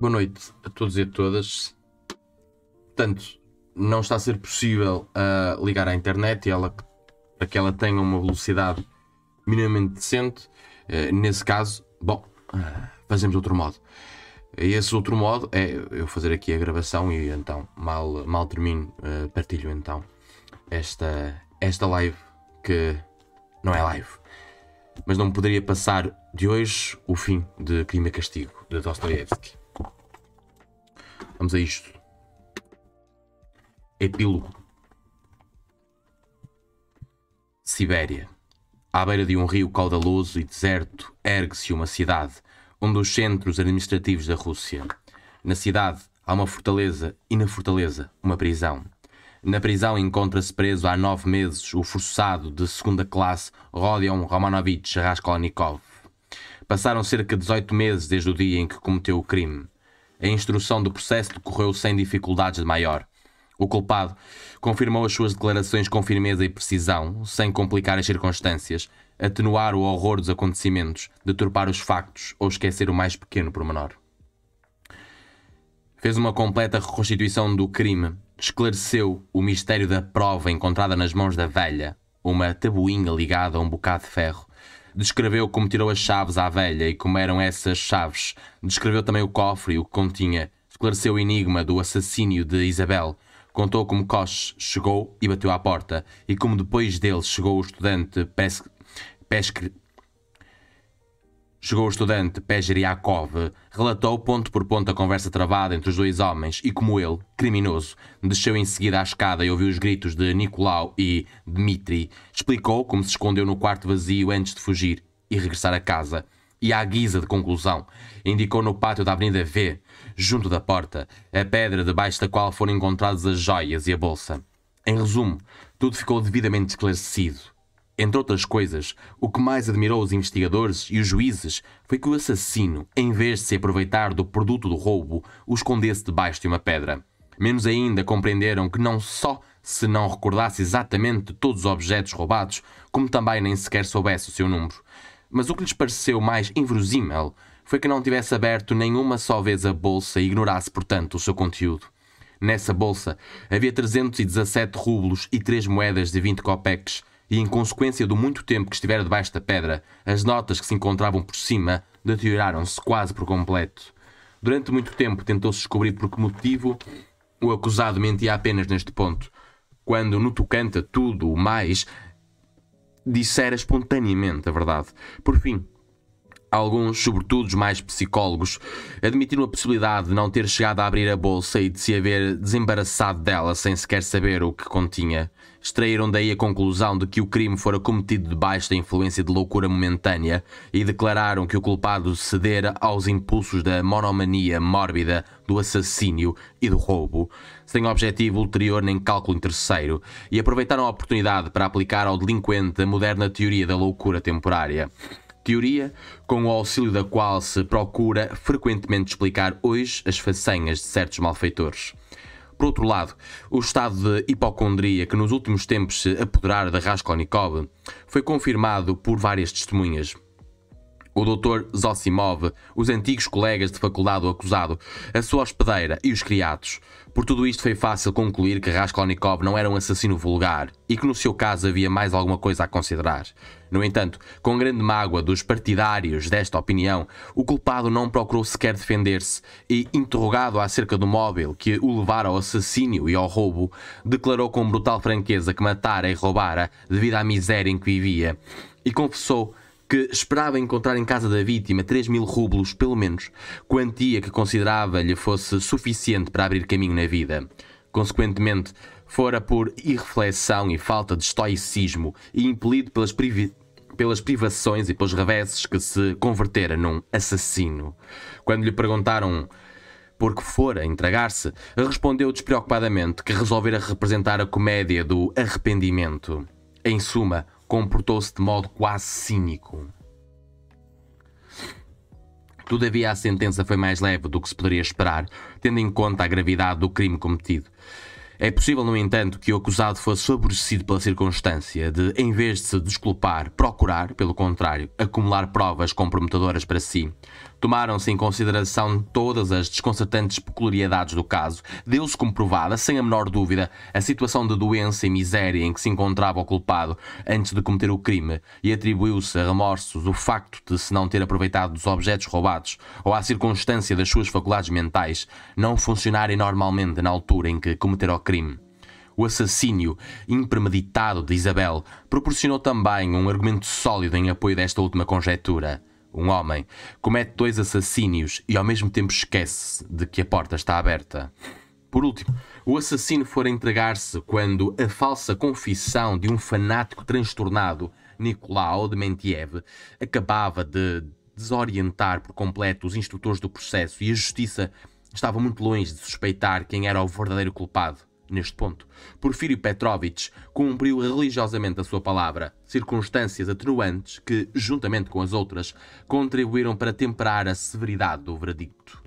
Boa noite a todos e a todas. Portanto, não está a ser possível uh, ligar à internet e ela, para que ela tenha uma velocidade minimamente decente. Uh, nesse caso, bom, uh, fazemos outro modo. Esse outro modo é eu fazer aqui a gravação e então, mal, mal termino, eh, partilho então esta, esta live que não é live. Mas não poderia passar de hoje o fim de Crime e Castigo de Dostoevsky. Vamos a isto. Epílogo. Sibéria. À beira de um rio caudaloso e deserto, ergue-se uma cidade, um dos centros administrativos da Rússia. Na cidade há uma fortaleza e na fortaleza uma prisão. Na prisão encontra-se preso há nove meses o forçado de segunda classe Rodion Romanovich Raskolnikov. Passaram cerca de 18 meses desde o dia em que cometeu o crime. A instrução do processo decorreu sem dificuldades de maior. O culpado confirmou as suas declarações com firmeza e precisão, sem complicar as circunstâncias, atenuar o horror dos acontecimentos, deturpar os factos ou esquecer o mais pequeno pormenor. Fez uma completa reconstituição do crime, esclareceu o mistério da prova encontrada nas mãos da velha, uma tabuinha ligada a um bocado de ferro, Descreveu como tirou as chaves à velha e como eram essas chaves. Descreveu também o cofre e o que continha. Esclareceu o enigma do assassínio de Isabel. Contou como Koch chegou e bateu à porta, e como depois dele chegou o estudante Pesc... Chegou o estudante Pejeriakov, relatou ponto por ponto a conversa travada entre os dois homens e como ele, criminoso, desceu em seguida à escada e ouviu os gritos de Nicolau e Dmitri, explicou como se escondeu no quarto vazio antes de fugir e regressar a casa. E à guisa de conclusão, indicou no pátio da Avenida V, junto da porta, a pedra debaixo da qual foram encontradas as joias e a bolsa. Em resumo, tudo ficou devidamente esclarecido. Entre outras coisas, o que mais admirou os investigadores e os juízes foi que o assassino, em vez de se aproveitar do produto do roubo, o escondesse debaixo de uma pedra. Menos ainda compreenderam que não só se não recordasse exatamente todos os objetos roubados, como também nem sequer soubesse o seu número. Mas o que lhes pareceu mais inverosímil foi que não tivesse aberto nenhuma só vez a bolsa e ignorasse, portanto, o seu conteúdo. Nessa bolsa havia 317 rublos e 3 moedas de 20 copeques, e, em consequência do muito tempo que estivera debaixo da pedra, as notas que se encontravam por cima deterioraram-se quase por completo. Durante muito tempo tentou-se descobrir por que motivo o acusado mentia apenas neste ponto, quando, no tocante a tudo o mais, dissera espontaneamente a verdade. Por fim, alguns, sobretudo os mais psicólogos, admitiram a possibilidade de não ter chegado a abrir a bolsa e de se haver desembaraçado dela sem sequer saber o que continha. Extraíram daí a conclusão de que o crime fora cometido debaixo da influência de loucura momentânea e declararam que o culpado cedera aos impulsos da monomania mórbida, do assassínio e do roubo, sem objetivo ulterior nem cálculo terceiro, e aproveitaram a oportunidade para aplicar ao delinquente a moderna teoria da loucura temporária teoria, com o auxílio da qual se procura frequentemente explicar hoje as façanhas de certos malfeitores. Por outro lado, o estado de hipocondria que nos últimos tempos se apoderara de Raskolnikov foi confirmado por várias testemunhas. O Dr. Zosimov, os antigos colegas de faculdade do acusado, a sua hospedeira e os criados – por tudo isto foi fácil concluir que Raskolnikov não era um assassino vulgar e que no seu caso havia mais alguma coisa a considerar. No entanto, com grande mágoa dos partidários desta opinião, o culpado não procurou sequer defender-se e, interrogado acerca do móvel que o levara ao assassínio e ao roubo, declarou com brutal franqueza que matara e roubara devido à miséria em que vivia e confessou que esperava encontrar em casa da vítima 3 mil rublos, pelo menos, quantia que considerava lhe fosse suficiente para abrir caminho na vida. Consequentemente, fora por irreflexão e falta de estoicismo e impelido pelas, privi pelas privações e pelos reveses que se convertera num assassino. Quando lhe perguntaram por que fora entregar-se, respondeu despreocupadamente que resolvera representar a comédia do arrependimento. Em suma, comportou-se de modo quase cínico. Todavia, a sentença foi mais leve do que se poderia esperar, tendo em conta a gravidade do crime cometido. É possível, no entanto, que o acusado fosse favorecido pela circunstância de, em vez de se desculpar, procurar, pelo contrário, acumular provas comprometedoras para si, Tomaram-se em consideração todas as desconcertantes peculiaridades do caso. Deu-se comprovada, sem a menor dúvida, a situação de doença e miséria em que se encontrava o culpado antes de cometer o crime e atribuiu-se a remorsos o facto de se não ter aproveitado dos objetos roubados ou à circunstância das suas faculdades mentais não funcionarem normalmente na altura em que cometer o crime. O assassínio impremeditado de Isabel proporcionou também um argumento sólido em apoio desta última conjectura um homem, comete dois assassínios e ao mesmo tempo esquece de que a porta está aberta. Por último, o assassino for entregar-se quando a falsa confissão de um fanático transtornado, Nicolau Dementiev, acabava de desorientar por completo os instrutores do processo e a justiça estava muito longe de suspeitar quem era o verdadeiro culpado. Neste ponto, Porfírio Petrovich cumpriu religiosamente a sua palavra, circunstâncias atenuantes que, juntamente com as outras, contribuíram para temperar a severidade do veredicto.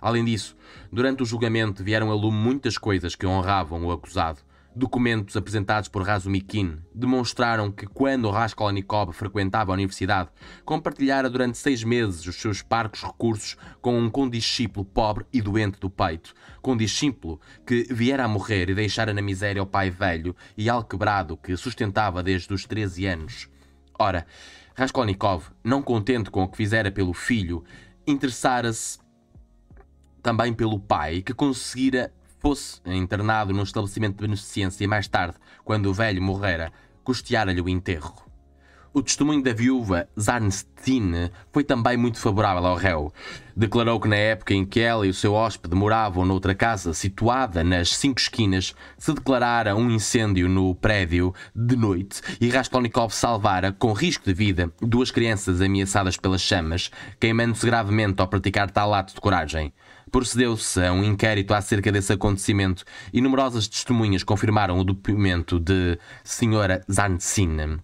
Além disso, durante o julgamento vieram a lume muitas coisas que honravam o acusado, Documentos apresentados por Razumikin demonstraram que quando Raskolnikov frequentava a universidade, compartilhara durante seis meses os seus parcos recursos com um condiscípulo pobre e doente do peito, condiscípulo que viera a morrer e deixara na miséria o pai velho e alquebrado que sustentava desde os 13 anos. Ora, Raskolnikov, não contente com o que fizera pelo filho, interessara-se também pelo pai, que conseguira fosse internado num estabelecimento de beneficência e mais tarde, quando o velho morrera, custeara-lhe o enterro. O testemunho da viúva, Zarnstine foi também muito favorável ao réu. Declarou que na época em que ela e o seu hóspede moravam noutra casa situada nas cinco esquinas, se declarara um incêndio no prédio de noite e Raskolnikov salvara, com risco de vida, duas crianças ameaçadas pelas chamas, queimando-se gravemente ao praticar tal ato de coragem. Procedeu-se a um inquérito acerca desse acontecimento e numerosas testemunhas confirmaram o depoimento de Sra. Zantzin.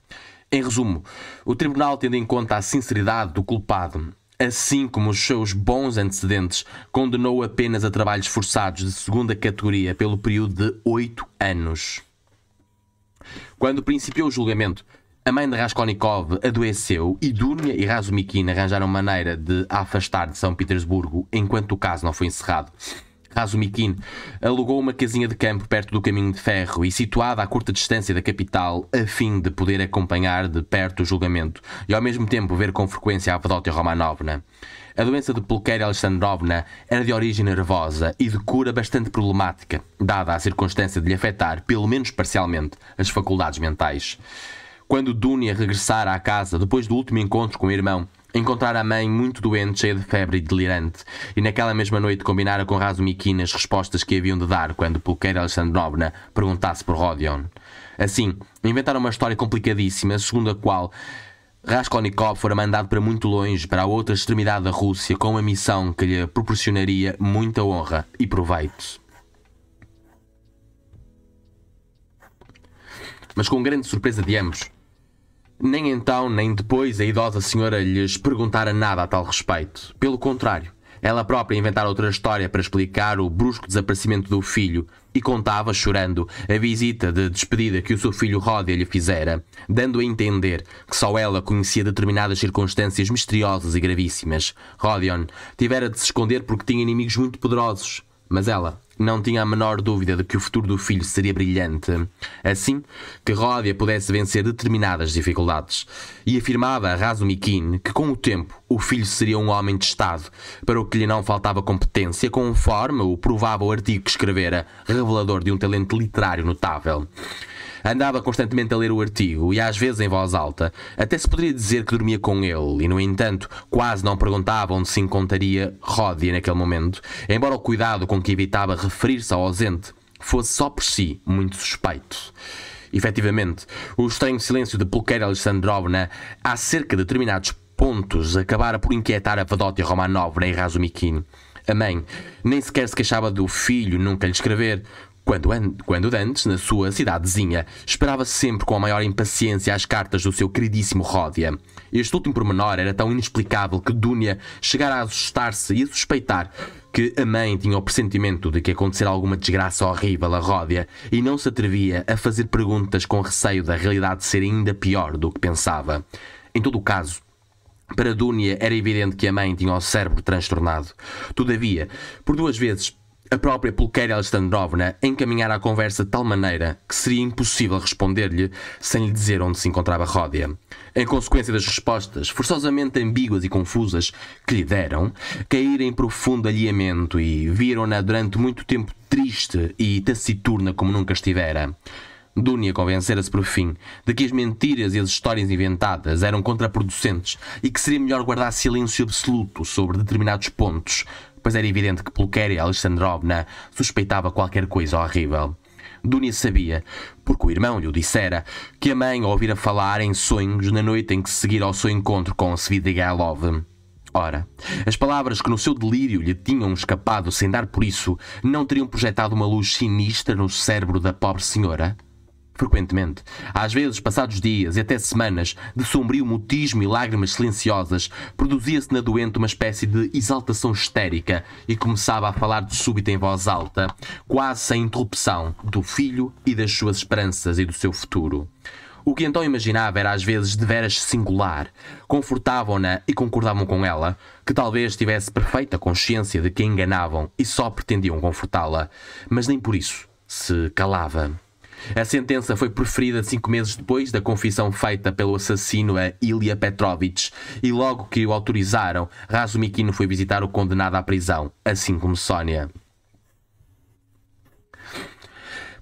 Em resumo, o tribunal tendo em conta a sinceridade do culpado, assim como os seus bons antecedentes, condenou apenas a trabalhos forçados de segunda categoria pelo período de oito anos. Quando principiou o julgamento, a mãe de Raskolnikov adoeceu e Dunia e Razumikin arranjaram maneira de a afastar de São Petersburgo enquanto o caso não foi encerrado. Razumikin alugou uma casinha de campo perto do caminho de ferro e situada a curta distância da capital, a fim de poder acompanhar de perto o julgamento e ao mesmo tempo ver com frequência a Avdotya Romanovna. A doença de Pulqueira Alexandrovna era de origem nervosa e de cura bastante problemática, dada a circunstância de lhe afetar, pelo menos parcialmente, as faculdades mentais. Quando Dunia regressara à casa depois do último encontro com o irmão, encontrara a mãe muito doente, cheia de febre e delirante, e naquela mesma noite combinara com Razumikin as respostas que haviam de dar quando Pulqueira Alexandrovna perguntasse por Rodion. Assim, inventaram uma história complicadíssima, segundo a qual Raskolnikov fora mandado para muito longe, para a outra extremidade da Rússia, com uma missão que lhe proporcionaria muita honra e proveito. Mas com grande surpresa de ambos, nem então, nem depois a idosa senhora lhes perguntara nada a tal respeito. Pelo contrário, ela própria inventara outra história para explicar o brusco desaparecimento do filho e contava, chorando, a visita de despedida que o seu filho Ródia lhe fizera, dando a entender que só ela conhecia determinadas circunstâncias misteriosas e gravíssimas. Rodion tivera de se esconder porque tinha inimigos muito poderosos, mas ela não tinha a menor dúvida de que o futuro do filho seria brilhante, assim que Ródia pudesse vencer determinadas dificuldades. E afirmava a Razumikin que com o tempo o filho seria um homem de Estado, para o que lhe não faltava competência, conforme o provava o artigo que escrevera, revelador de um talento literário notável. Andava constantemente a ler o artigo e às vezes em voz alta. Até se poderia dizer que dormia com ele e, no entanto, quase não perguntava onde se encontraria Rodia naquele momento, embora o cuidado com que evitava referir-se ao ausente fosse só por si muito suspeito. Efetivamente, o estranho silêncio de Pulqueira Alexandrovna acerca de determinados pontos acabara por inquietar a Vadótia Romanovna e Razumikin. A mãe nem sequer se queixava do filho nunca lhe escrever, quando, quando Dantes, na sua cidadezinha, esperava sempre com a maior impaciência as cartas do seu queridíssimo Ródia. Este último pormenor era tão inexplicável que Dúnia chegara a assustar-se e a suspeitar que a mãe tinha o pressentimento de que acontecera alguma desgraça horrível a Ródia e não se atrevia a fazer perguntas com receio da realidade ser ainda pior do que pensava. Em todo o caso, para Dúnia era evidente que a mãe tinha o cérebro transtornado. Todavia, por duas vezes a própria Pulqueira Alexandrovna encaminhara a conversa de tal maneira que seria impossível responder-lhe sem lhe dizer onde se encontrava Ródia. Em consequência das respostas, forçosamente ambíguas e confusas, que lhe deram, caíram em profundo alheamento e viram-na durante muito tempo triste e taciturna como nunca estivera. Dunia convencera-se por fim de que as mentiras e as histórias inventadas eram contraproducentes e que seria melhor guardar silêncio absoluto sobre determinados pontos, pois era evidente que Pulquéria Alexandrovna suspeitava qualquer coisa horrível. Dunia sabia, porque o irmão lhe o dissera, que a mãe ouvira falar em sonhos na noite em que se seguira ao seu encontro com Svidrigailov. Ora, as palavras que no seu delírio lhe tinham escapado sem dar por isso não teriam projetado uma luz sinistra no cérebro da pobre senhora? frequentemente, às vezes passados dias e até semanas, de sombrio mutismo e lágrimas silenciosas, produzia-se na doente uma espécie de exaltação histérica e começava a falar de súbito em voz alta, quase sem interrupção, do filho e das suas esperanças e do seu futuro. O que então imaginava era às vezes deveras singular. Confortavam-na e concordavam com ela, que talvez tivesse perfeita consciência de que enganavam e só pretendiam confortá-la, mas nem por isso se calava. A sentença foi proferida cinco meses depois da confissão feita pelo assassino a Ilya Petrovich e logo que o autorizaram, Razumikino foi visitar o condenado à prisão, assim como Sónia.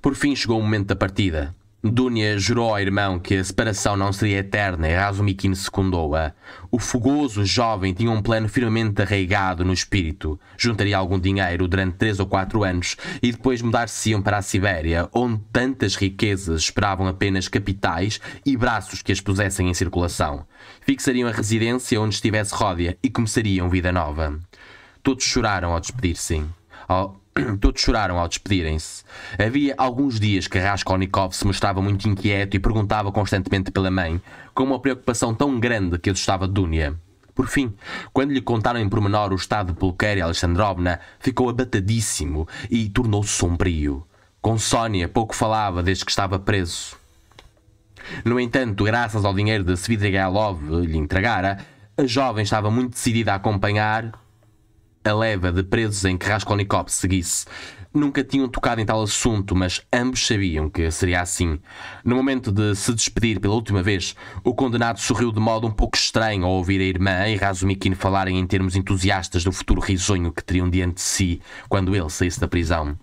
Por fim chegou o momento da partida. Dúnia jurou ao irmão que a separação não seria eterna e Razumikin secundou-a. O fogoso jovem tinha um plano firmemente arraigado no espírito. Juntaria algum dinheiro durante três ou quatro anos e depois mudar-se-iam para a Sibéria, onde tantas riquezas esperavam apenas capitais e braços que as pusessem em circulação. Fixariam a residência onde estivesse Ródia e começariam vida nova. Todos choraram ao despedir-se. Todos choraram ao despedirem-se. Havia alguns dias que Raskolnikov se mostrava muito inquieto e perguntava constantemente pela mãe, com uma preocupação tão grande que assustava Dunia. Por fim, quando lhe contaram em pormenor o estado de Pulquéria Alexandrovna, ficou abatadíssimo e tornou-se sombrio. Com Sónia pouco falava desde que estava preso. No entanto, graças ao dinheiro de Svidrigailov lhe entregara, a jovem estava muito decidida a acompanhar a leva de presos em que Raskolnikov seguisse. Nunca tinham tocado em tal assunto, mas ambos sabiam que seria assim. No momento de se despedir pela última vez, o condenado sorriu de modo um pouco estranho ao ouvir a irmã e Razumikin falarem em termos entusiastas do futuro risonho que teriam diante de si quando ele saísse da prisão.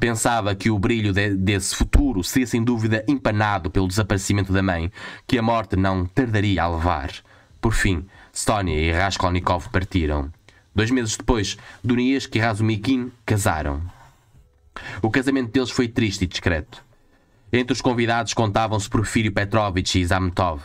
Pensava que o brilho de, desse futuro seria sem dúvida empanado pelo desaparecimento da mãe, que a morte não tardaria a levar. Por fim, Stónia e Raskolnikov partiram. Dois meses depois, Doniesky e Razumikin casaram. O casamento deles foi triste e discreto. Entre os convidados contavam-se Porfírio Petrovich e Zamtov.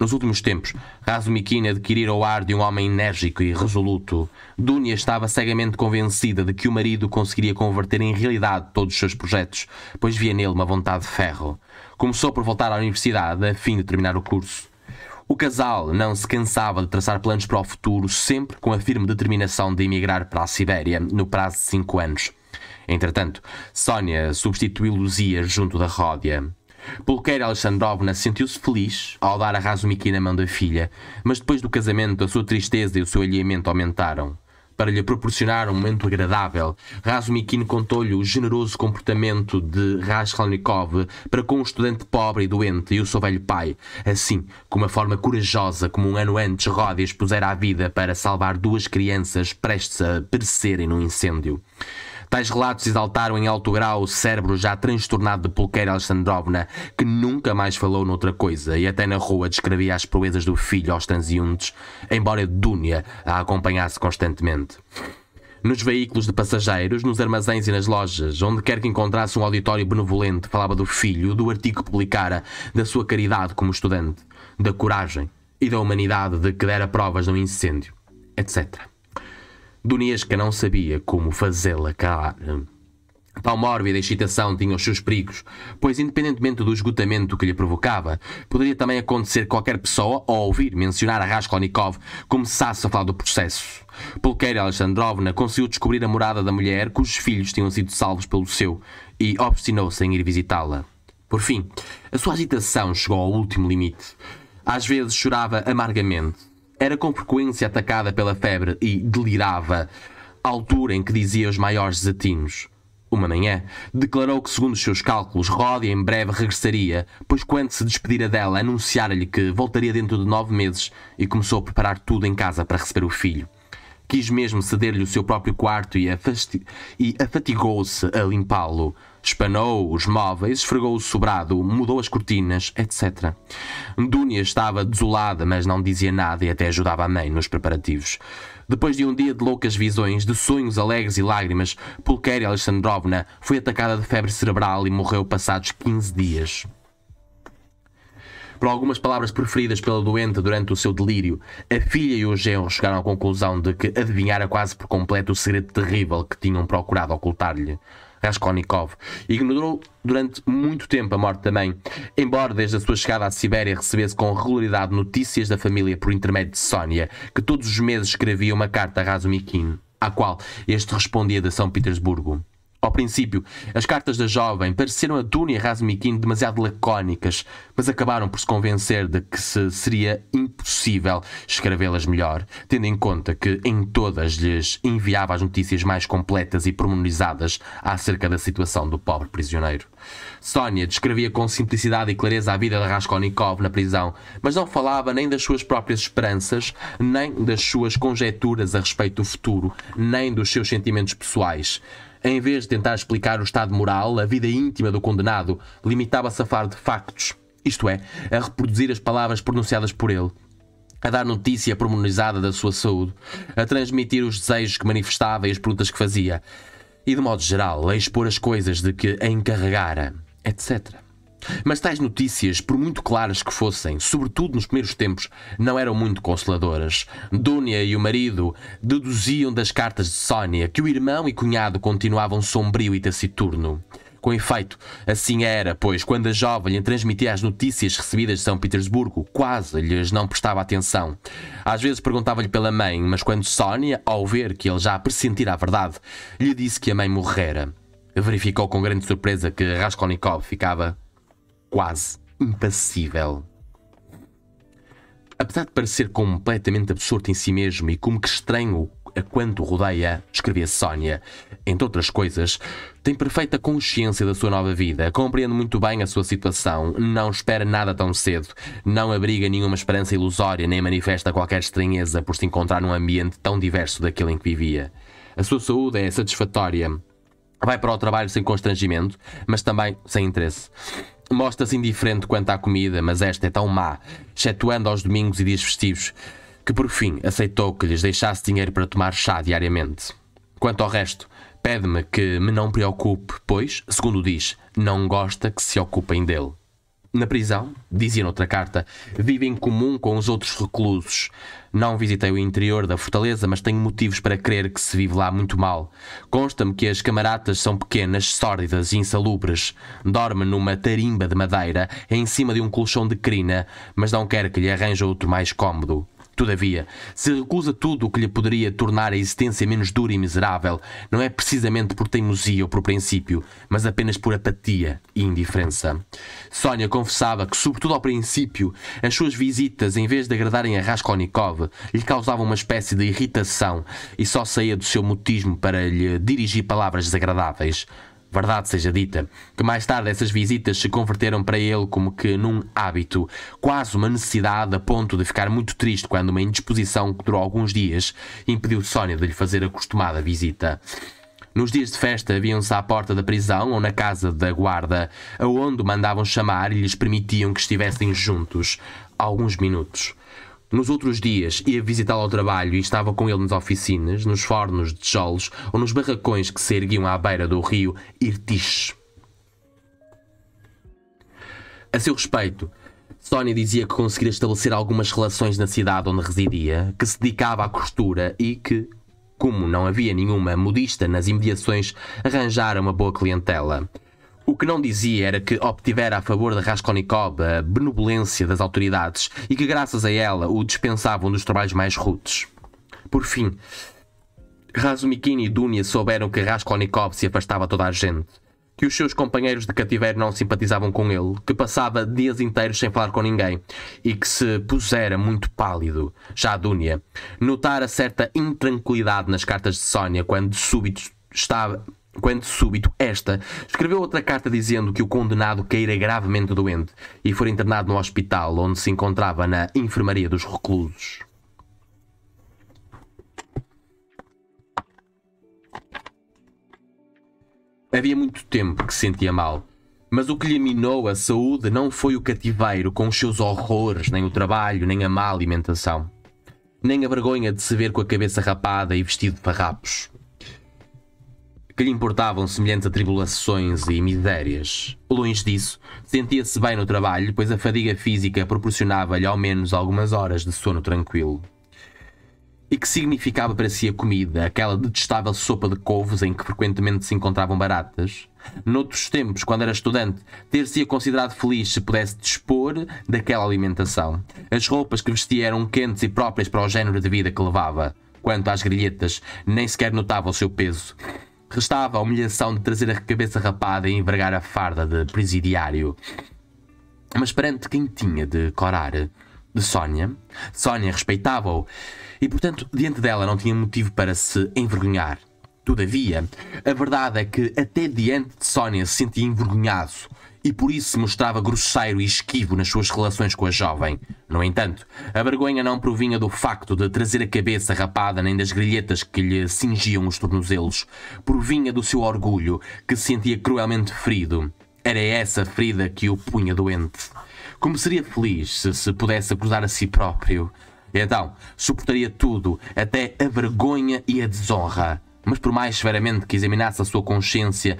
Nos últimos tempos, Razumikin adquirira o ar de um homem enérgico e resoluto. Dunia estava cegamente convencida de que o marido conseguiria converter em realidade todos os seus projetos, pois via nele uma vontade de ferro. Começou por voltar à universidade a fim de terminar o curso. O casal não se cansava de traçar planos para o futuro, sempre com a firme determinação de emigrar para a Sibéria no prazo de 5 anos. Entretanto, Sónia substituiu Luzia junto da Ródia. Pulqueira Alexandrovna sentiu-se feliz ao dar a Razumiki na mão da filha, mas depois do casamento a sua tristeza e o seu alheamento aumentaram para lhe proporcionar um momento agradável. Razumikin contou-lhe o generoso comportamento de Raskolnikov para com um estudante pobre e doente e o seu velho pai, assim como a forma corajosa como um ano antes Rodi expusera a vida para salvar duas crianças prestes a perecerem num incêndio. Tais relatos exaltaram em alto grau o cérebro já transtornado de Pulqueira Alexandrovna, que nunca mais falou noutra coisa e até na rua descrevia as proezas do filho aos transeuntes, embora Dúnia a acompanhasse constantemente nos veículos de passageiros, nos armazéns e nas lojas, onde quer que encontrasse um auditório benevolente, falava do filho, do artigo que publicara, da sua caridade como estudante, da coragem e da humanidade de que dera provas num incêndio, etc. Donesca não sabia como fazê-la calar. Tal mórbida excitação tinha os seus perigos, pois, independentemente do esgotamento que lhe provocava, poderia também acontecer que qualquer pessoa, ao ouvir mencionar a Raskolnikov, começasse a falar do processo. Polkeira Alexandrovna conseguiu descobrir a morada da mulher cujos filhos tinham sido salvos pelo seu e obstinou-se em ir visitá-la. Por fim, a sua agitação chegou ao último limite. Às vezes chorava amargamente, era com frequência atacada pela febre e delirava, à altura em que dizia os maiores desatinos. Uma manhã, declarou que, segundo os seus cálculos, Rodia em breve regressaria, pois quando se despedira dela, anunciara-lhe que voltaria dentro de nove meses e começou a preparar tudo em casa para receber o filho quis mesmo ceder-lhe o seu próprio quarto e, afatigou-se a limpá-lo. Espanou os móveis, esfregou o sobrado, mudou as cortinas, etc. Dúnia estava desolada, mas não dizia nada e até ajudava a mãe nos preparativos. Depois de um dia de loucas visões, de sonhos alegres e lágrimas, Pulquéria Alexandrovna foi atacada de febre cerebral e morreu passados 15 dias. Por algumas palavras preferidas pela doente durante o seu delírio, a filha e o genro chegaram à conclusão de que adivinhara quase por completo o segredo terrível que tinham procurado ocultar-lhe. Raskolnikov. Ignorou durante muito tempo a morte da mãe, embora desde a sua chegada à Sibéria recebesse com regularidade notícias da família por intermédio de Sónia, que todos os meses escrevia uma carta a Razumikin, à qual este respondia de São Petersburgo. Ao princípio, as cartas da jovem pareceram a Dunia Razumikin demasiado lacónicas, mas acabaram por se convencer de que se seria impossível escrevê-las melhor, tendo em conta que em todas lhes enviava as notícias mais completas e promenorizadas acerca da situação do pobre prisioneiro. Sónia descrevia com simplicidade e clareza a vida de Raskolnikov na prisão, mas não falava nem das suas próprias esperanças, nem das suas conjecturas a respeito do futuro, nem dos seus sentimentos pessoais. Em vez de tentar explicar o estado moral, a vida íntima do condenado limitava-se a falar de factos, isto é, a reproduzir as palavras pronunciadas por ele, a dar notícia promenorizada da sua saúde, a transmitir os desejos que manifestava e as perguntas que fazia, e de modo geral, a expor as coisas de que a encarregara, etc. Mas tais notícias, por muito claras que fossem, sobretudo nos primeiros tempos, não eram muito consoladoras. Dunia e o marido deduziam das cartas de Sónia que o irmão e cunhado continuavam sombrio e taciturno. Com efeito, assim era, pois quando a jovem lhe transmitia as notícias recebidas de São Petersburgo, quase lhes não prestava atenção. Às vezes perguntava-lhe pela mãe, mas quando Sónia, ao ver que ele já pressentira a verdade, lhe disse que a mãe morrera, verificou com grande surpresa que Raskolnikov ficava quase impassível. Apesar de parecer completamente absorto em si mesmo e como que estranho a quanto rodeia, escrevia Sónia, entre outras coisas, tem perfeita consciência da sua nova vida, compreende muito bem a sua situação, não espera nada tão cedo, não abriga nenhuma esperança ilusória nem manifesta qualquer estranheza por se encontrar num ambiente tão diverso daquele em que vivia. A sua saúde é satisfatória. Vai para o trabalho sem constrangimento, mas também sem interesse. Mostra-se indiferente quanto à comida, mas esta é tão má, excetuando aos domingos e dias festivos, que por fim aceitou que lhes deixasse dinheiro para tomar chá diariamente. Quanto ao resto, pede-me que me não preocupe, pois, segundo diz, não gosta que se ocupem dele. Na prisão, dizia noutra carta, vive em comum com os outros reclusos, não visitei o interior da fortaleza, mas tenho motivos para crer que se vive lá muito mal. Consta-me que as camaratas são pequenas, sórdidas e insalubres. Dorme numa tarimba de madeira em cima de um colchão de crina, mas não quero que lhe arranje outro mais cômodo. Todavia, se recusa tudo o que lhe poderia tornar a existência menos dura e miserável, não é precisamente por teimosia ou por princípio, mas apenas por apatia e indiferença. Sónia confessava que, sobretudo ao princípio, as suas visitas, em vez de agradarem a Raskolnikov, lhe causavam uma espécie de irritação e só saía do seu mutismo para lhe dirigir palavras desagradáveis verdade seja dita, que mais tarde essas visitas se converteram para ele como que num hábito, quase uma necessidade, a ponto de ficar muito triste quando uma indisposição que durou alguns dias impediu Sónia de lhe fazer a costumada visita. Nos dias de festa haviam-se à porta da prisão ou na casa da guarda, aonde mandavam chamar e lhes permitiam que estivessem juntos alguns minutos. Nos outros dias ia visitá-lo ao trabalho e estava com ele nas oficinas, nos fornos de tijolos ou nos barracões que se erguiam à beira do rio Irtix. A seu respeito, Sónia dizia que conseguira estabelecer algumas relações na cidade onde residia, que se dedicava à costura e que, como não havia nenhuma modista nas imediações, arranjara uma boa clientela. O que não dizia era que obtivera a favor de Raskolnikov a benevolência das autoridades e que, graças a ela, o dispensavam dos trabalhos mais rudes. Por fim, Razumikin e Dunia souberam que Raskolnikov se afastava toda a gente, que os seus companheiros de cativeiro não simpatizavam com ele, que passava dias inteiros sem falar com ninguém e que se pusera muito pálido. Já Dunia notara certa intranquilidade nas cartas de Sónia quando de súbito estava quando súbito esta escreveu outra carta dizendo que o condenado caíra gravemente doente e for internado no hospital onde se encontrava na enfermaria dos reclusos. Havia muito tempo que se sentia mal, mas o que lhe minou a saúde não foi o cativeiro com os seus horrores, nem o trabalho, nem a má alimentação, nem a vergonha de se ver com a cabeça rapada e vestido de farrapos que lhe importavam semelhantes atribulações e misérias. Longe disso, sentia-se bem no trabalho, pois a fadiga física proporcionava-lhe ao menos algumas horas de sono tranquilo. E que significava para si a comida, aquela detestável sopa de couves em que frequentemente se encontravam baratas? Noutros tempos, quando era estudante, ter-se-ia considerado feliz se pudesse dispor daquela alimentação. As roupas que vestia eram quentes e próprias para o género de vida que levava. Quanto às grilhetas, nem sequer notava o seu peso. Restava a humilhação de trazer a cabeça rapada e envergar a farda de presidiário. Mas perante quem tinha de corar de Sónia, Sónia respeitava-o e, portanto, diante dela não tinha motivo para se envergonhar. Todavia, a verdade é que até diante de Sónia se sentia envergonhado e por isso se mostrava grosseiro e esquivo nas suas relações com a jovem. No entanto, a vergonha não provinha do facto de trazer a cabeça rapada nem das grilhetas que lhe cingiam os tornozelos. Provinha do seu orgulho, que se sentia cruelmente ferido. Era essa ferida que o punha doente. Como seria feliz se se pudesse acusar a si próprio. Então, suportaria tudo, até a vergonha e a desonra. Mas por mais severamente que examinasse a sua consciência,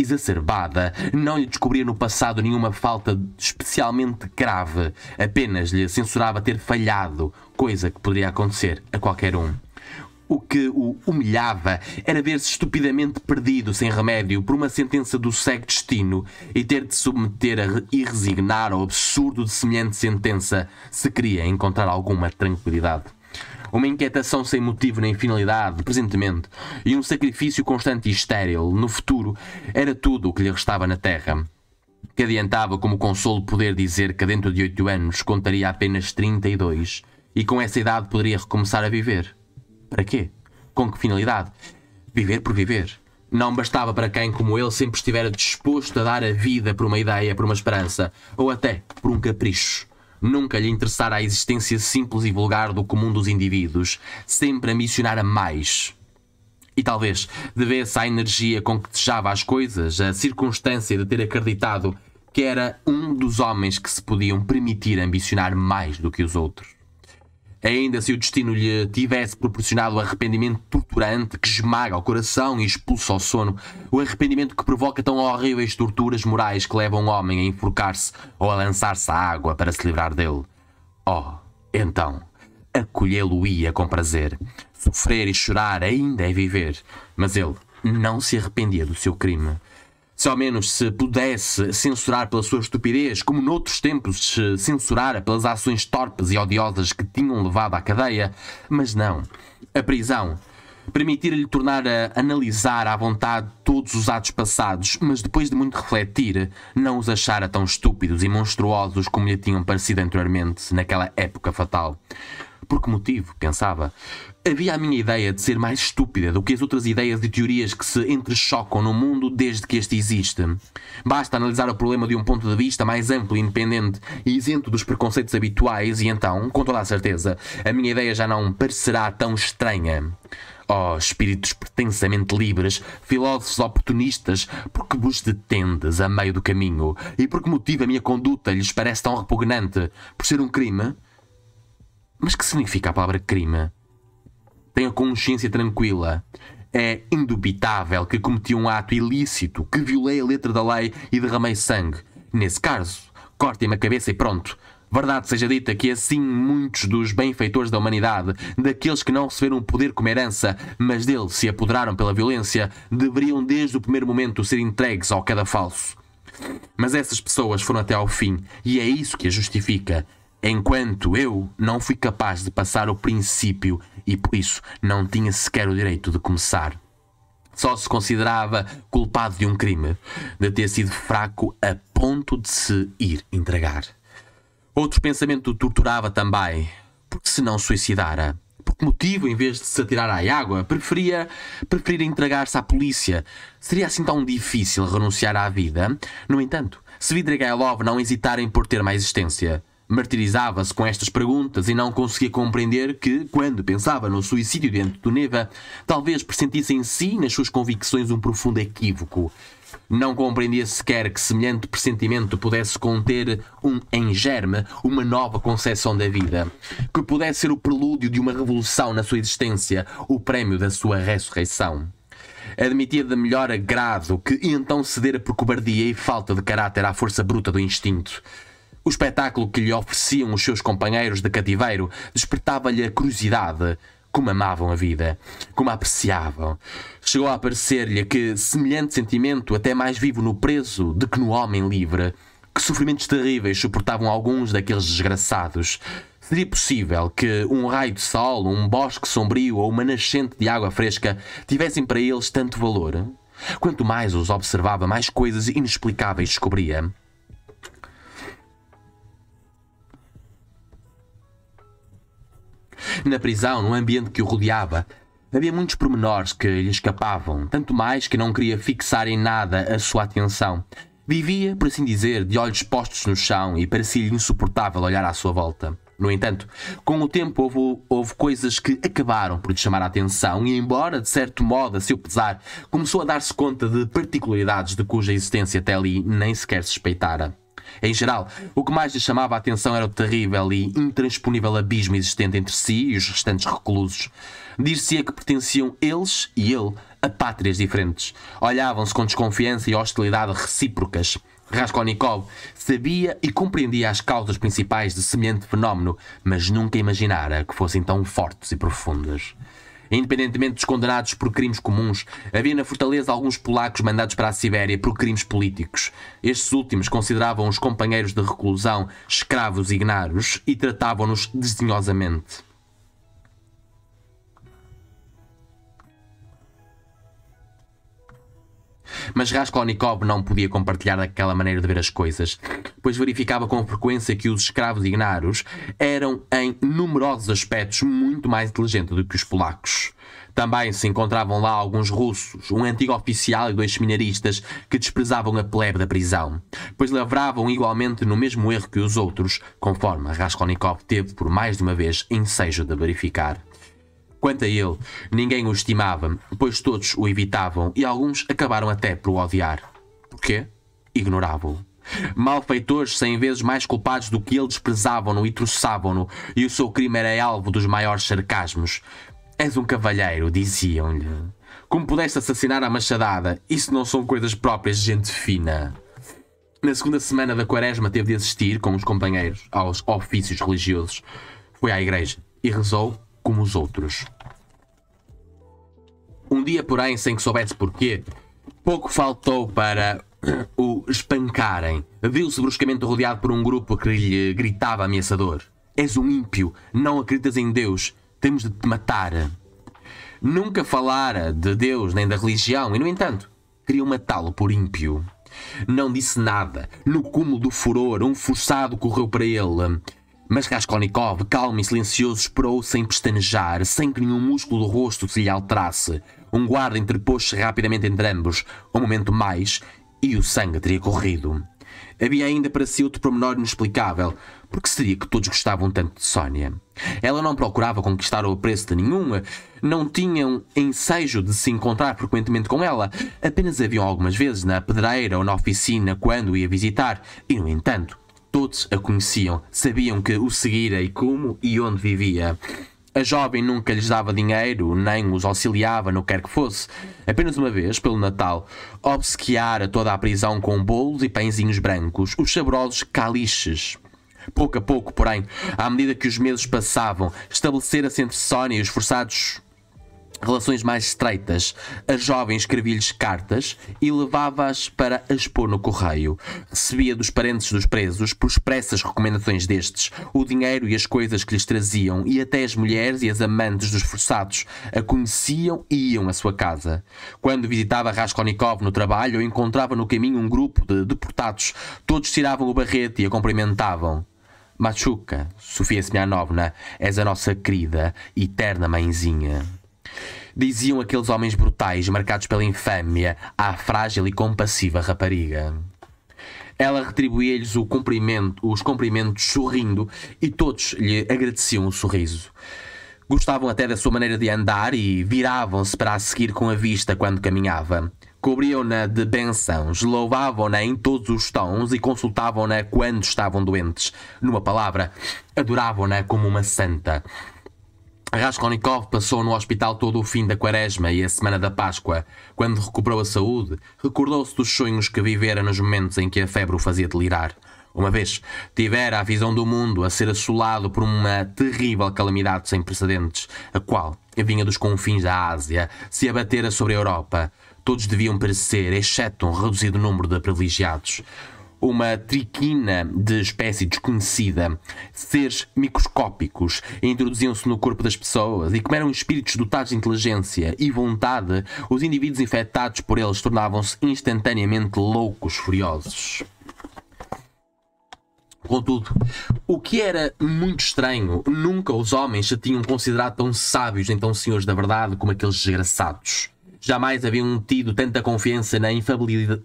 exacerbada. Não lhe descobria no passado nenhuma falta especialmente grave, apenas lhe censurava ter falhado, coisa que poderia acontecer a qualquer um. O que o humilhava era ver-se estupidamente perdido sem remédio por uma sentença do cego destino e ter de submeter a e resignar ao absurdo de semelhante sentença se queria encontrar alguma tranquilidade uma inquietação sem motivo nem finalidade, presentemente, e um sacrifício constante e estéril, no futuro, era tudo o que lhe restava na Terra que adiantava como consolo poder dizer que dentro de oito anos contaria apenas 32 e com essa idade poderia recomeçar a viver. Para quê? Com que finalidade? Viver por viver. Não bastava para quem, como ele, sempre estivera disposto a dar a vida por uma ideia, por uma esperança, ou até por um capricho. Nunca lhe interessara a existência simples e vulgar do comum dos indivíduos, sempre a missionar a mais. E talvez devesse à energia com que deixava as coisas a circunstância de ter acreditado que era um dos homens que se podiam permitir ambicionar mais do que os outros. Ainda se o destino lhe tivesse proporcionado o arrependimento torturante que esmaga o coração e expulsa o sono, o arrependimento que provoca tão horríveis torturas morais que levam um homem a enforcar-se ou a lançar-se à água para se livrar dele. Oh, então, acolhê-lo-ia com prazer. Sofrer e chorar ainda é viver, mas ele não se arrependia do seu crime se ao menos se pudesse censurar pela sua estupidez, como noutros tempos se censurara pelas ações torpes e odiosas que tinham levado à cadeia, mas não. A prisão permitir-lhe tornar a analisar à vontade todos os atos passados, mas depois de muito refletir, não os achara tão estúpidos e monstruosos como lhe tinham parecido anteriormente, naquela época fatal por que motivo, pensava. Havia a minha ideia de ser mais estúpida do que as outras ideias e teorias que se entrechocam no mundo desde que este existe. Basta analisar o problema de um ponto de vista mais amplo e independente e isento dos preconceitos habituais, e então, com toda a certeza, a minha ideia já não parecerá tão estranha. Ó oh, espíritos pretensamente livres, filósofos oportunistas, por que vos detendes a meio do caminho? E por que motivo a minha conduta lhes parece tão repugnante? Por ser um crime? Mas que significa a palavra crime? Tenho consciência tranquila. É indubitável que cometi um ato ilícito, que violei a letra da lei e derramei sangue. Nesse caso, cortem-me a cabeça e pronto. Verdade seja dita que assim muitos dos benfeitores da humanidade, daqueles que não receberam o poder como herança, mas dele se apoderaram pela violência, deveriam desde o primeiro momento ser entregues ao cada falso. Mas essas pessoas foram até ao fim, e é isso que a justifica enquanto eu não fui capaz de passar o princípio e por isso não tinha sequer o direito de começar. Só se considerava culpado de um crime, de ter sido fraco a ponto de se ir entregar. Outro pensamento o torturava também, porque se não suicidara. Por que motivo, em vez de se atirar à água, preferia, preferir entregar-se à polícia? Seria assim tão difícil renunciar à vida? No entanto, se Vidrigailov e Gailov não hesitarem por ter uma existência, Martirizava-se com estas perguntas e não conseguia compreender que, quando pensava no suicídio diante do Neva, talvez pressentisse em si, nas suas convicções, um profundo equívoco. Não compreendia sequer que semelhante pressentimento pudesse conter um germe, uma nova concepção da vida, que pudesse ser o prelúdio de uma revolução na sua existência, o prémio da sua ressurreição. Admitia de melhor agrado que então cedera por cobardia e falta de caráter à força bruta do instinto o espetáculo que lhe ofereciam os seus companheiros de cativeiro despertava-lhe a curiosidade. Como amavam a vida, como a apreciavam. Chegou a aparecer-lhe que semelhante sentimento, até mais vivo no preso do que no homem livre, que sofrimentos terríveis suportavam alguns daqueles desgraçados. Seria possível que um raio de sol, um bosque sombrio ou uma nascente de água fresca tivessem para eles tanto valor? Quanto mais os observava, mais coisas inexplicáveis descobria. Na prisão, no ambiente que o rodeava, havia muitos pormenores que lhe escapavam, tanto mais que não queria fixar em nada a sua atenção. Vivia, por assim dizer, de olhos postos no chão e parecia-lhe insuportável olhar à sua volta. No entanto, com o tempo houve, houve, coisas que acabaram por lhe chamar a atenção e, embora de certo modo a seu pesar, começou a dar-se conta de particularidades de cuja existência até ali nem sequer suspeitara. Em geral, o que mais lhe chamava a atenção era o terrível e intransponível abismo existente entre si e os restantes reclusos. Dir-se-ia que pertenciam eles e ele a pátrias diferentes. Olhavam-se com desconfiança e hostilidade recíprocas. Raskolnikov sabia e compreendia as causas principais de semelhante fenómeno, mas nunca imaginara que fossem tão fortes e profundas independentemente dos condenados por crimes comuns, havia na fortaleza alguns polacos mandados para a Sibéria por crimes políticos. Estes últimos consideravam os companheiros de reclusão escravos ignaros e tratavam-nos desdenhosamente. Mas Raskolnikov não podia compartilhar aquela maneira de ver as coisas, pois verificava com frequência que os escravos ignaros eram, em numerosos aspectos, muito mais inteligentes do que os polacos. Também se encontravam lá alguns russos, um antigo oficial e dois seminaristas que desprezavam a plebe da prisão, pois lavravam igualmente no mesmo erro que os outros, conforme Raskolnikov teve por mais de uma vez ensejo de verificar. Quanto a ele, ninguém o estimava, pois todos o evitavam e alguns acabaram até por o odiar. Porquê? Ignoravam-o. Malfeitores cem vezes mais culpados do que ele desprezavam-no e troçavam-no, e o seu crime era alvo dos maiores sarcasmos. És um cavalheiro, diziam-lhe. Como pudeste assassinar a machadada? Isso não são coisas próprias de gente fina. Na segunda semana da quaresma teve de assistir, com os companheiros, aos ofícios religiosos. Foi à igreja e rezou como os outros. Um dia, porém, sem que soubesse porquê, pouco faltou para o espancarem. Viu-se bruscamente rodeado por um grupo que lhe gritava ameaçador: És um ímpio, não acreditas em Deus, temos de te matar. Nunca falara de Deus nem da religião e, no entanto, queriam matá-lo por ímpio. Não disse nada. No cúmulo do furor, um forçado correu para ele. Mas Raskolnikov, calmo e silencioso, esperou sem pestanejar, sem que nenhum músculo do rosto se lhe alterasse. Um guarda interpôs-se rapidamente entre ambos, um momento mais, e o sangue teria corrido. Havia ainda para si outro promenor inexplicável. porque seria que todos gostavam tanto de Sónia? Ela não procurava conquistar o apreço de nenhuma, não tinham ensejo de se encontrar frequentemente com ela, apenas haviam algumas vezes na pedreira ou na oficina quando ia visitar, e no entanto, Todos a conheciam, sabiam que o seguira e como e onde vivia. A jovem nunca lhes dava dinheiro, nem os auxiliava no quer que fosse. Apenas uma vez, pelo Natal, obsequiara toda a prisão com bolos e pãezinhos brancos, os saborosos caliches. Pouco a pouco, porém, à medida que os meses passavam, estabelecera-se entre Sónia e os forçados relações mais estreitas. A jovem escrevia-lhes cartas e levava-as para as pôr no correio. Recebia dos parentes dos presos, por expressas recomendações destes, o dinheiro e as coisas que lhes traziam, e até as mulheres e as amantes dos forçados a conheciam e iam à sua casa. Quando visitava Raskolnikov no trabalho, ou encontrava no caminho um grupo de deportados. Todos tiravam o barrete e a cumprimentavam. Machuca, Sofia Semyanovna, és a nossa querida, eterna mãezinha diziam aqueles homens brutais, marcados pela infâmia, à frágil e compassiva rapariga. Ela retribuía-lhes cumprimento, os cumprimentos sorrindo e todos lhe agradeciam o sorriso. Gostavam até da sua maneira de andar e viravam-se para a seguir com a vista quando caminhava. Cobriam-na de bênçãos, louvavam-na em todos os tons e consultavam-na quando estavam doentes. Numa palavra, adoravam-na como uma santa. Raskolnikov passou no hospital todo o fim da quaresma e a semana da Páscoa. Quando recuperou a saúde, recordou-se dos sonhos que vivera nos momentos em que a febre o fazia delirar. Uma vez tivera a visão do mundo a ser assolado por uma terrível calamidade sem precedentes, a qual vinha dos confins da Ásia, se abatera sobre a Europa. Todos deviam perecer, exceto um reduzido número de privilegiados uma triquina de espécie desconhecida. Seres microscópicos introduziam-se no corpo das pessoas e, como eram espíritos dotados de inteligência e vontade, os indivíduos infectados por eles tornavam-se instantaneamente loucos, furiosos. Contudo, o que era muito estranho, nunca os homens se tinham considerado tão sábios nem tão senhores da verdade como aqueles desgraçados. Jamais haviam tido tanta confiança na infabilidade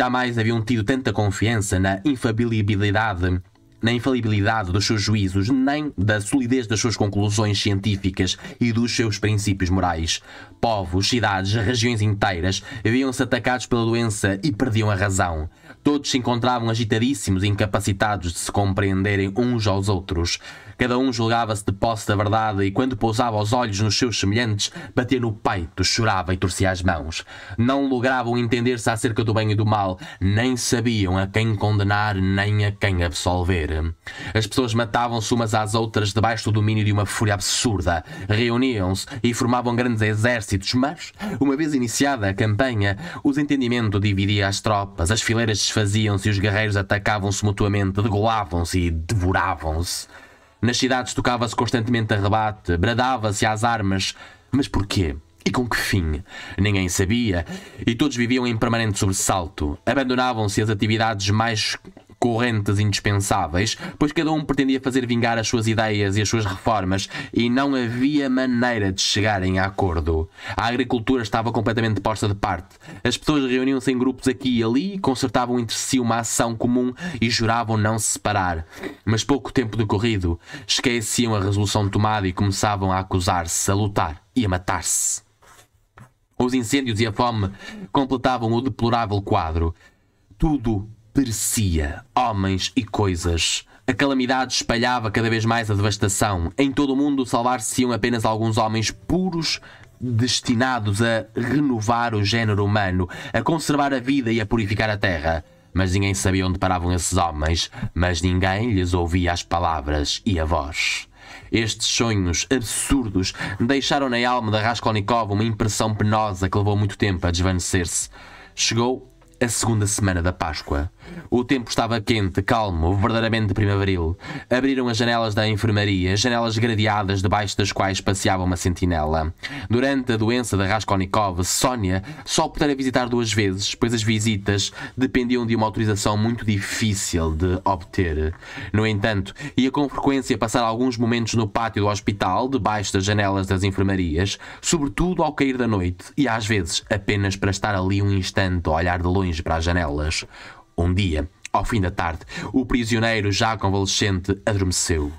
Jamais haviam tido tanta confiança na infalibilidade na infalibilidade dos seus juízos, nem da solidez das suas conclusões científicas e dos seus princípios morais. Povos, cidades, regiões inteiras viam-se atacados pela doença e perdiam a razão. Todos se encontravam agitadíssimos e incapacitados de se compreenderem uns aos outros. Cada um julgava-se de posse da verdade e, quando pousava os olhos nos seus semelhantes, batia no peito, chorava e torcia as mãos. Não logravam entender-se acerca do bem e do mal, nem sabiam a quem condenar nem a quem absolver. As pessoas matavam-se umas às outras debaixo do domínio de uma fúria absurda. Reuniam-se e formavam grandes exércitos, mas, uma vez iniciada a campanha, o entendimentos dividia as tropas, as fileiras desfaziam-se e os guerreiros atacavam-se mutuamente, degolavam-se e devoravam-se. Nas cidades tocava-se constantemente a rebate, bradava-se às armas. Mas porquê? E com que fim? Ninguém sabia, e todos viviam em permanente sobressalto. Abandonavam-se as atividades mais correntes indispensáveis, pois cada um pretendia fazer vingar as suas ideias e as suas reformas e não havia maneira de chegarem a acordo. A agricultura estava completamente posta de parte. As pessoas reuniam-se em grupos aqui e ali, concertavam entre si uma ação comum e juravam não se separar. Mas pouco tempo decorrido, esqueciam a resolução tomada e começavam a acusar-se, a lutar e a matar-se. Os incêndios e a fome completavam o deplorável quadro. Tudo perecia homens e coisas. A calamidade espalhava cada vez mais a devastação. Em todo o mundo salvar-se-iam apenas alguns homens puros destinados a renovar o género humano, a conservar a vida e a purificar a terra. Mas ninguém sabia onde paravam esses homens, mas ninguém lhes ouvia as palavras e a voz. Estes sonhos absurdos deixaram na alma da Raskolnikov uma impressão penosa que levou muito tempo a desvanecer-se. Chegou a segunda semana da Páscoa. O tempo estava quente, calmo, verdadeiramente primaveril. Abriram as janelas da enfermaria, janelas gradeadas debaixo das quais passeava uma sentinela. Durante a doença de Raskolnikov, Sónia só pudera visitar duas vezes, pois as visitas dependiam de uma autorização muito difícil de obter. No entanto, ia com frequência passar alguns momentos no pátio do hospital, debaixo das janelas das enfermarias, sobretudo ao cair da noite, e às vezes apenas para estar ali um instante a olhar de longe para as janelas. Um dia, ao fim da tarde, o prisioneiro já convalescente adormeceu.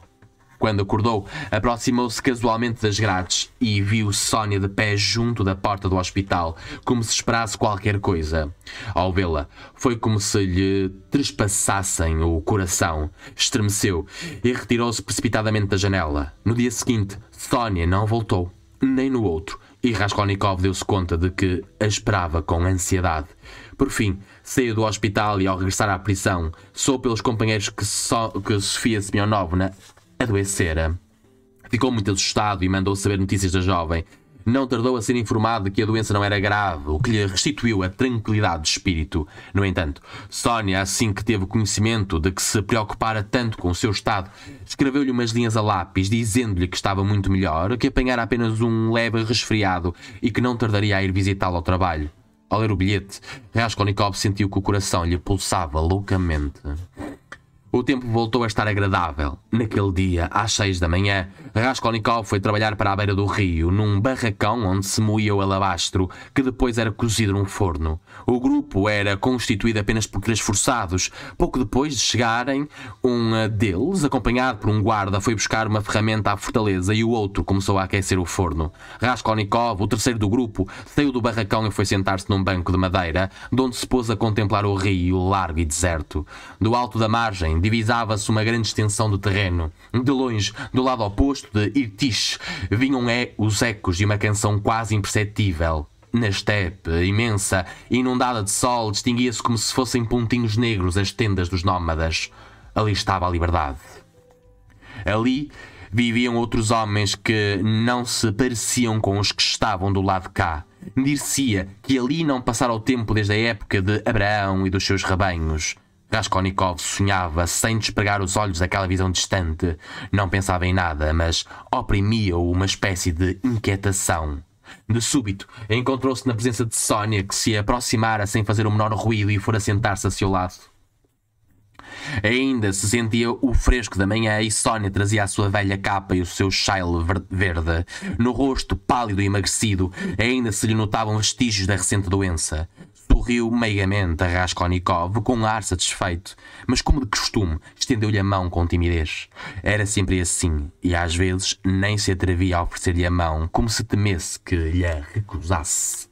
Quando acordou, aproximou-se casualmente das grades e viu Sónia de pé junto da porta do hospital, como se esperasse qualquer coisa. Ao vê-la, foi como se lhe trespassassem o coração. Estremeceu e retirou-se precipitadamente da janela. No dia seguinte, Sónia não voltou, nem no outro, e Raskolnikov deu-se conta de que a esperava com ansiedade. Por fim, saiu do hospital e ao regressar à prisão, soube pelos companheiros que, so que Sofia Semionovna adoecera. Ficou muito assustado e mandou saber notícias da jovem. Não tardou a ser informado que a doença não era grave, o que lhe restituiu a tranquilidade de espírito. No entanto, Sónia, assim que teve conhecimento de que se preocupara tanto com o seu estado, escreveu-lhe umas linhas a lápis, dizendo-lhe que estava muito melhor, que apanhara apenas um leve resfriado e que não tardaria a ir visitá-lo ao trabalho. Ao ler o bilhete, Raskolnikov sentiu que o coração lhe pulsava loucamente. O tempo voltou a estar agradável. Naquele dia, às seis da manhã, Raskolnikov foi trabalhar para a beira do rio, num barracão onde se moía o alabastro, que depois era cozido num forno. O grupo era constituído apenas por três forçados. Pouco depois de chegarem, um deles, acompanhado por um guarda, foi buscar uma ferramenta à fortaleza e o outro começou a aquecer o forno. Raskolnikov, o terceiro do grupo, saiu do barracão e foi sentar-se num banco de madeira, de onde se pôs a contemplar o rio largo e deserto. Do alto da margem, divisava-se uma grande extensão de terreno. De longe, do lado oposto de Irtish, vinham é os ecos de uma canção quase imperceptível. Na estepe, imensa, inundada de sol, distinguia-se como se fossem pontinhos negros as tendas dos nómadas. Ali estava a liberdade. Ali viviam outros homens que não se pareciam com os que estavam do lado de cá. Dir-se-ia que ali não passara o tempo desde a época de Abraão e dos seus rebanhos. Raskolnikov sonhava sem despregar os olhos daquela visão distante. Não pensava em nada, mas oprimia-o uma espécie de inquietação. De súbito, encontrou-se na presença de Sónia, que se aproximara sem fazer o menor ruído e fora sentar-se a seu lado. Ainda se sentia o fresco da manhã e Sónia trazia a sua velha capa e o seu chale verde. No rosto pálido e emagrecido, ainda se lhe notavam vestígios da recente doença. Sorriu meigamente a Raskolnikov com um ar satisfeito, mas como de costume, estendeu-lhe a mão com timidez. Era sempre assim, e às vezes nem se atrevia a oferecer-lhe a mão, como se temesse que lhe a recusasse.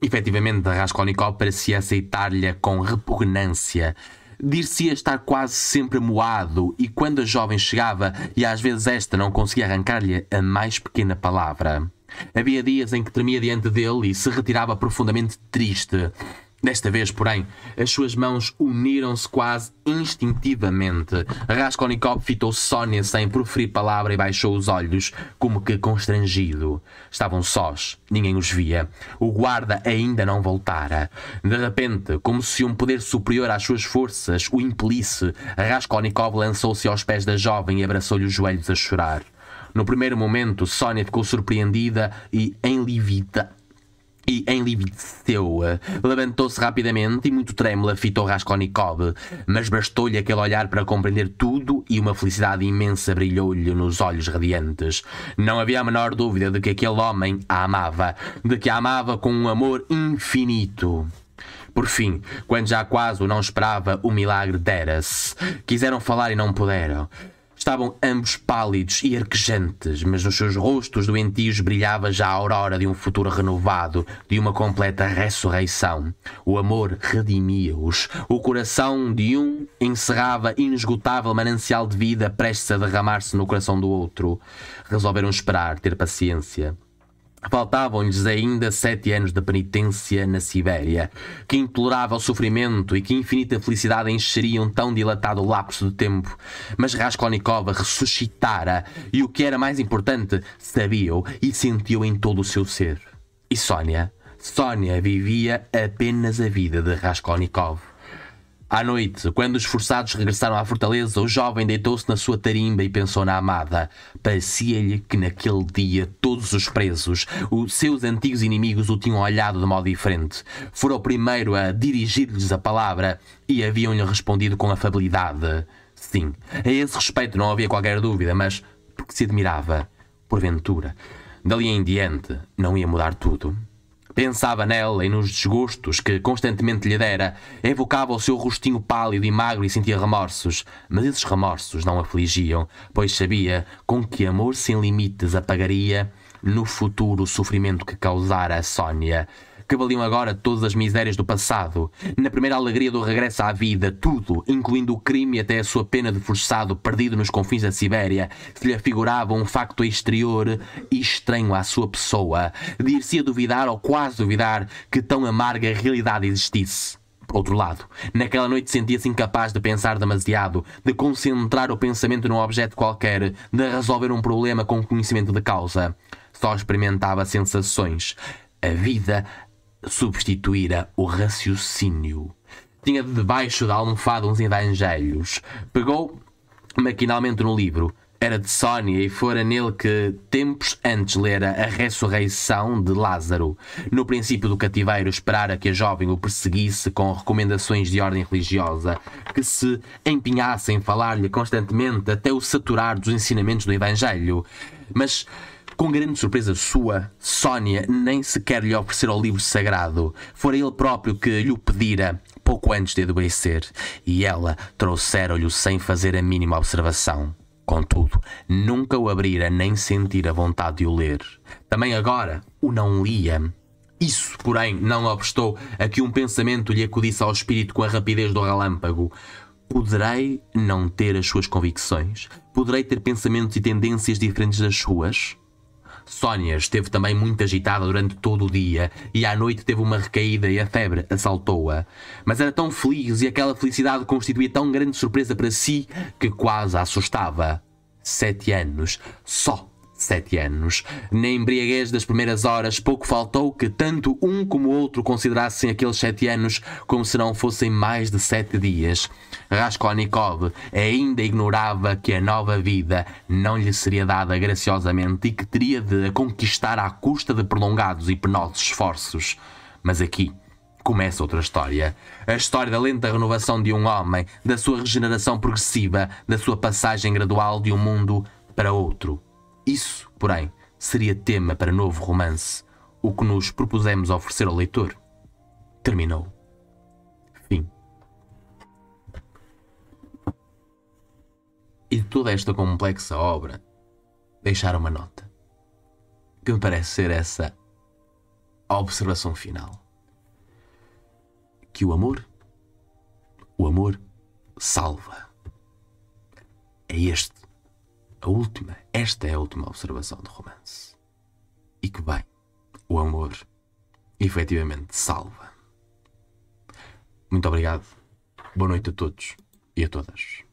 Efetivamente, Raskolnikov parecia aceitar-lhe com repugnância, dir-se-ia estar quase sempre moado, e quando a jovem chegava, e às vezes esta não conseguia arrancar-lhe a mais pequena palavra. Havia dias em que tremia diante dele e se retirava profundamente triste. Desta vez, porém, as suas mãos uniram-se quase instintivamente. Raskolnikov fitou Sónia sem proferir palavra e baixou os olhos, como que constrangido. Estavam sós, ninguém os via. O guarda ainda não voltara. De repente, como se um poder superior às suas forças o impelisse, Raskolnikov lançou-se aos pés da jovem e abraçou-lhe os joelhos a chorar. No primeiro momento, Sónia ficou surpreendida e enlivida, E enlivideceu. Levantou-se rapidamente e, muito trêmula, fitou Raskolnikov. Mas bastou-lhe aquele olhar para compreender tudo e uma felicidade imensa brilhou-lhe nos olhos radiantes. Não havia a menor dúvida de que aquele homem a amava. De que a amava com um amor infinito. Por fim, quando já quase o não esperava, o milagre dera-se. Quiseram falar e não puderam. Estavam ambos pálidos e arquejantes, mas nos seus rostos doentios brilhava já a aurora de um futuro renovado, de uma completa ressurreição. O amor redimia-os. O coração de um encerrava inesgotável manancial de vida prestes a derramar-se no coração do outro. Resolveram esperar, ter paciência. Faltavam-lhes ainda sete anos de penitência na Sibéria. Que implorável sofrimento e que infinita felicidade encheriam tão dilatado lapso de tempo. Mas Raskolnikov ressuscitara e o que era mais importante, sabia-o e sentiu em todo o seu ser. E Sónia? Sónia vivia apenas a vida de Raskolnikov. À noite, quando os forçados regressaram à fortaleza, o jovem deitou-se na sua tarimba e pensou na amada. Parecia-lhe que naquele dia todos os presos, os seus antigos inimigos, o tinham olhado de modo diferente. Foram o primeiro a dirigir-lhes a palavra e haviam-lhe respondido com afabilidade. Sim, a esse respeito não havia qualquer dúvida, mas porque se admirava, porventura. Dali em diante, não ia mudar tudo. Pensava nela e nos desgostos que constantemente lhe dera. Evocava o seu rostinho pálido e magro e sentia remorsos. Mas esses remorsos não afligiam, pois sabia com que amor sem limites apagaria no futuro o sofrimento que causara a Sónia que valiam agora todas as misérias do passado. Na primeira alegria do regresso à vida, tudo, incluindo o crime e até a sua pena de forçado perdido nos confins da Sibéria, se lhe afigurava um facto exterior e estranho à sua pessoa. Dir-se a duvidar ou quase duvidar que tão amarga realidade existisse outro lado. Naquela noite sentia-se incapaz de pensar demasiado, de concentrar o pensamento num objeto qualquer, de resolver um problema com conhecimento de causa. Só experimentava sensações. A vida substituíra o raciocínio. Tinha debaixo da almofada uns evangelhos. Pegou maquinalmente no livro. Era de Sónia e fora nele que, tempos antes, lera a ressurreição de Lázaro. No princípio do cativeiro, esperara que a jovem o perseguisse com recomendações de ordem religiosa, que se empinhasse em falar-lhe constantemente até o saturar dos ensinamentos do Evangelho. Mas com grande surpresa sua, Sónia nem sequer lhe oferecera o livro sagrado. Fora ele próprio que lhe o pedira, pouco antes de adoecer, e ela trouxera-lhe sem fazer a mínima observação. Contudo, nunca o abrira nem sentira vontade de o ler. Também agora o não lia. Isso, porém, não obstou a que um pensamento lhe acudisse ao espírito com a rapidez do relâmpago. Poderei não ter as suas convicções? Poderei ter pensamentos e tendências diferentes das suas? Sónia esteve também muito agitada durante todo o dia e à noite teve uma recaída e a febre assaltou-a. Mas era tão feliz e aquela felicidade constituía tão grande surpresa para si que quase a assustava. Sete anos, só sete anos. Na embriaguez das primeiras horas, pouco faltou que tanto um como outro considerassem aqueles sete anos como se não fossem mais de sete dias. Raskolnikov ainda ignorava que a nova vida não lhe seria dada graciosamente e que teria de a conquistar à custa de prolongados e penosos esforços. Mas aqui, começa outra história. A história da lenta renovação de um homem, da sua regeneração progressiva, da sua passagem gradual de um mundo para outro. Isso, porém, seria tema para novo romance, o que nos propusemos oferecer ao leitor. Terminou. Fim. E de toda esta complexa obra, deixar uma nota, que me parece ser essa a observação final. Que o amor, o amor salva. É este a última, esta é a última observação do romance. E que bem, o amor efetivamente salva. Muito obrigado, boa noite a todos e a todas.